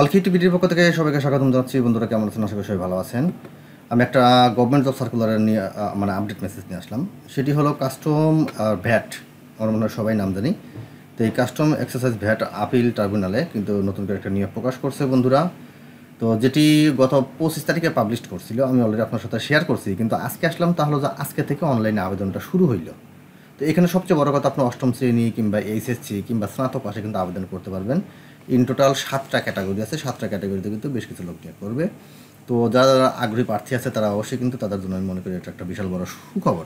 অলখি টিভিটির পক্ষ থেকে সবাইকে স্বাগতম জানাচ্ছি বন্ধুরা কেমন আছেন আশা করি সবাই ভালো আছেন আমি একটা গভর্নমেন্ট জব সার্কুলারের নিয়ে মানে আপডেট মেসেজ নিয়ে আসলাম সেটি হলো কাস্টম আর ভ্যাট আমার মনে হয় সবাই নাম জানি তো এই কাস্টম এক্সারসাইজ ভ্যাট আপিল ট্রাইব্যুনালে কিন্তু নতুন করে একটা নিয়োগ প্রকাশ করছে বন্ধুরা তো যেটি গত পঁচিশ তারিখে পাবলিশ করছিল আমি অলরেডি আপনার সাথে শেয়ার করছি কিন্তু আজকে আসলাম তাহলে যে আজকে থেকে অনলাইনে আবেদনটা শুরু হইল তো এখানে সবচেয়ে বড় কথা আপনি অষ্টম শ্রেণী কিংবা এইচএসসি কিংবা স্নাতক আসে কিন্তু আবেদন করতে পারবেন ইন টোটাল সাতটা ক্যাটাগরি আছে সাতটা ক্যাটাগরিতে কিন্তু বেশ কিছু লোক ত্যাগ করবে তো যারা যারা আগ্রহী প্রার্থী আছে তারা অবশ্যই কিন্তু তাদের জন্য আমি মনে করি এটা একটা বিশাল বড় সুখবর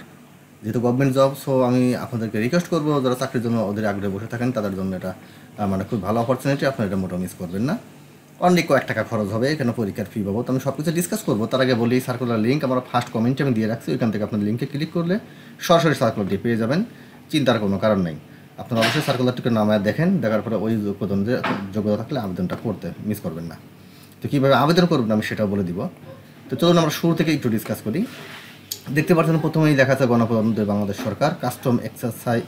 যেহেতু গভর্নমেন্ট জব সো আমি আপনাদেরকে রিকোয়েস্ট করবো যারা চাকরির জন্য ওদের আগ্রহে বসে থাকেন তাদের জন্য এটা মানে খুব ভালো অপরচুনিটি আপনারা এটা মোটামুটি মিস করবেন না অনেক কয়েক টাকা খরচ হবে এখানে পরীক্ষার ফি বাবদ আমি সব কিছু ডিসকাস করবো তার আগে বলি সার্কুলার লিঙ্ক আমার ফার্স্ট কমেন্টে আমি দিয়ে রাখছি ওইখান থেকে আপনার লিঙ্কে ক্লিক করলে সরাসরি সার্কুলারটি পেয়ে যাবেন চিন্তার কোনো কারণ নেই আপনারা অবশ্যই সার্কুলারটিকে নামায় দেখেন দেখার পরে ওই যে যোগ্যতা থাকলে আবেদনটা করতে মিস করবেন না তো কীভাবে আবেদন করবেন আমি সেটাও বলে দিব তো চলুন আমরা শুরু থেকে একটু ডিসকাস করি দেখতে পাচ্ছেন প্রথমেই দেখা যাচ্ছে গণপ্রজাতন্ত্রী বাংলাদেশ সরকার কাস্টম এক্সারসাইজ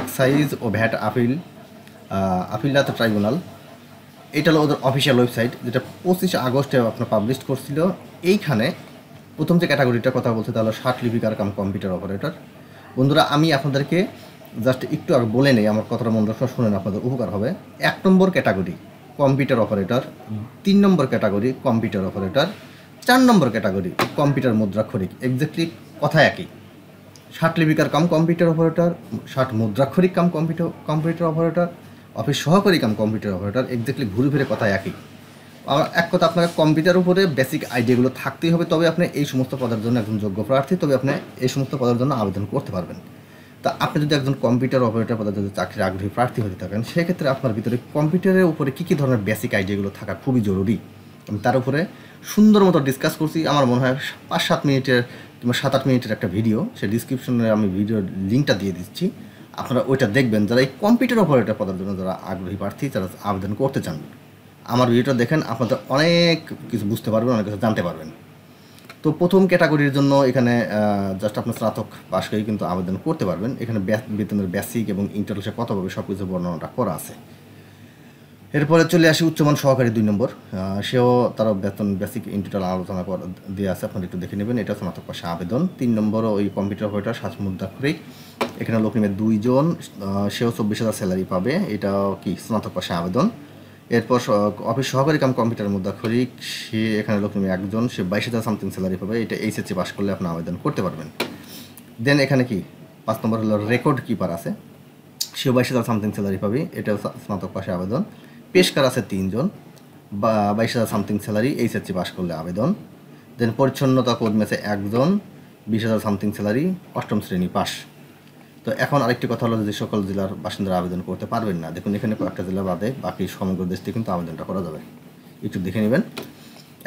এক্সাইজ ও ভ্যাট আপিল আপিলাত ট্রাইব্যুনাল এটা হলো ওদের অফিসিয়াল ওয়েবসাইট যেটা পঁচিশে আগস্টে আপনার পাবলিশ করছিল এইখানে প্রথম যে ক্যাটাগরিটার কথা বলছে তাহলে ষাট লিপিকার কাম কম্পিউটার অপারেটর বন্ধুরা আমি আপনাদেরকে জাস্ট একটু আগে বলে নেই আমার কথাটা মনে রাখা শুনেন আপনাদের উপকার হবে এক নম্বর ক্যাটাগরি কম্পিউটার অপারেটর তিন নম্বর ক্যাটাগরি কম্পিউটার অপারেটর চার নম্বর ক্যাটাগরি কম্পিউটার মুদ্রাক্ষরিক এক্স্যাক্টলি কথা একই ষাট লিপিকার কাম কম্পিউটার অপারেটর ষাট মুদ্রাক্ষরিক cum computer computer operator office সহকারী কাম কম্পিউটার অপারেটর এক্স্যাক্টলি ঘুরে ফিরে কথা একই এক কথা আপনার কম্পিউটার উপরে বেসিক আইডিয়াগুলো থাকতেই হবে তবে আপনি এই সমস্ত পদের জন্য একজন যোগ্য প্রার্থী তবে আপনি এই সমস্ত পদের জন্য আবেদন করতে পারবেন তা আপনি যদি একজন কম্পিউটার অপারেটর পদে যদি চাকরির আগ্রহী প্রার্থী হতে থাকেন সেক্ষেত্রে আপনার ভিতরে কম্পিউটারের উপরে কী কী ধরনের বেসিক আইডিয়াগুলো থাকা খুবই জরুরি আমি তার উপরে সুন্দর মতো ডিসকাস করছি আমার মনে হয় পাঁচ সাত মিনিটের কিংবা সাত আট মিনিটের একটা ভিডিও সে ডিসক্রিপশনে আমি ভিডিওর লিঙ্কটা দিয়ে দিচ্ছি আপনারা ওইটা দেখবেন যারা এই কম্পিউটার অপারেটর পদের জন্য যারা আগ্রহী প্রার্থী তারা আবেদন করতে চান আমার ভিডিওটা দেখেন আপনাদের অনেক কিছু বুঝতে পারবেন অনেক কিছু জানতে পারবেন তো প্রথম ক্যাটাগরির জন্য এখানে জাস্ট আপনার স্নাতক পাশ করে কিন্তু আবেদন করতে পারবেন এখানে বেতনের বেসিক এবং ইন্টারভিউসে কতভাবে সব কিছু বর্ণনাটা করা আছে এরপরে চলে আসি উচ্চমান সহকারী দুই নম্বর সেও তারা বেতন বেসিক ইন আলোচনা আলোচনা দেওয়া আছে আপনারা একটু দেখে নেবেন এটা স্নাতক পাশে আবেদন তিন নম্বর ওই কম্পিউটার অপারেটার সাত মুদ্রা করেই এখানে লোক নেবে দুইজন সেও চব্বিশ হাজার স্যালারি পাবে এটাও কি স্নাতক পাশে আবেদন এরপর অফিস সহকারী কাম কম্পিউটার খরিক সে এখানে লোক একজন সে বাইশ হাজার সামথিং স্যালারি পাবে এটা এইচএসসি পাস করলে আপনি আবেদন করতে পারবেন দেন এখানে কি পাঁচ নম্বর হলো রেকর্ড কিপার আছে সেও বাইশ হাজার সামথিং স্যালারি পাবে এটা স্নাতক পাশে আবেদন পেশকার আছে তিনজন বা বাইশ হাজার সামথিং স্যালারি এইচএসসি পাস করলে আবেদন দেন পরিচ্ছন্নতা কর্মী আছে একজন বিশ হাজার সামথিং স্যালারি অষ্টম শ্রেণী পাশ তো এখন আরেকটি কথা হলো যে সকল জেলার বাসিন্দারা আবেদন করতে পারবেন না দেখুন এখানে কয়েকটা জেলা বাদে বাকি সমগ্র দেশ থেকে কিন্তু আবেদনটা করা যাবে একটু দেখে নেবেন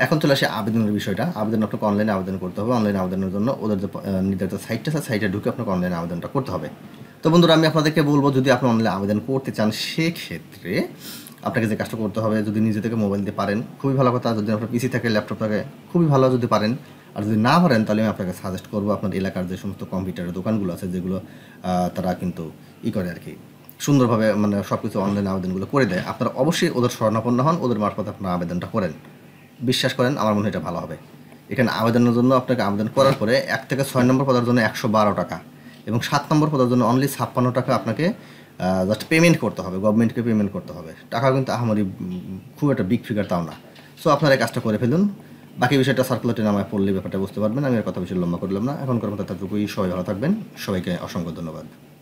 এখন চলে আসে আবেদনের বিষয়টা আবেদন আপনাকে অনলাইনে আবেদন করতে হবে অনলাইনে আবেদনের জন্য ওদের যে নির্ধারিত সাইটটা আছে সাইটে ঢুকে আপনাকে অনলাইনে আবেদনটা করতে হবে তো বন্ধুরা আমি আপনাদেরকে বলবো যদি আপনি অনলাইনে আবেদন করতে চান সেক্ষেত্রে আপনাকে যে কাজটা করতে হবে যদি নিজে থেকে মোবাইল দিতে পারেন খুবই ভালো কথা যদি আপনার পিসি থাকে ল্যাপটপ থাকে খুবই ভালো যদি পারেন আর যদি না পারেন তাহলে আমি আপনাকে সাজেস্ট করবো আপনার এলাকার যে সমস্ত কম্পিউটারের দোকানগুলো আছে যেগুলো তারা কিন্তু ই করে আর কি সুন্দরভাবে মানে সব কিছু অনলাইন আবেদনগুলো করে দেয় আপনারা অবশ্যই ওদের স্বর্ণাপন্ন হন ওদের মারফত আপনারা আবেদনটা করেন বিশ্বাস করেন আমার মনে হয় এটা ভালো হবে এখানে আবেদনের জন্য আপনাকে আবেদন করার পরে এক থেকে ছয় নম্বর পদার জন্য একশো বারো টাকা এবং সাত নম্বর পদার জন্য অনলি ছাপ্পান্ন টাকা আপনাকে জাস্ট পেমেন্ট করতে হবে গভর্নমেন্টকে পেমেন্ট করতে হবে টাকা কিন্তু আহামরি খুব একটা বিগ ফিগার তাও না সো আপনারা কাজটা করে ফেলুন বাকি বিষয়টা সার্কুলারটির নামায় পড়লে ব্যাপারটা বুঝতে পারবেন আমি আর কথা বেশি লম্বা করলাম না এখনকার মতো ততটুকুই সবাই ভালো থাকবেন সবাইকে অসংখ্য ধন্যবাদ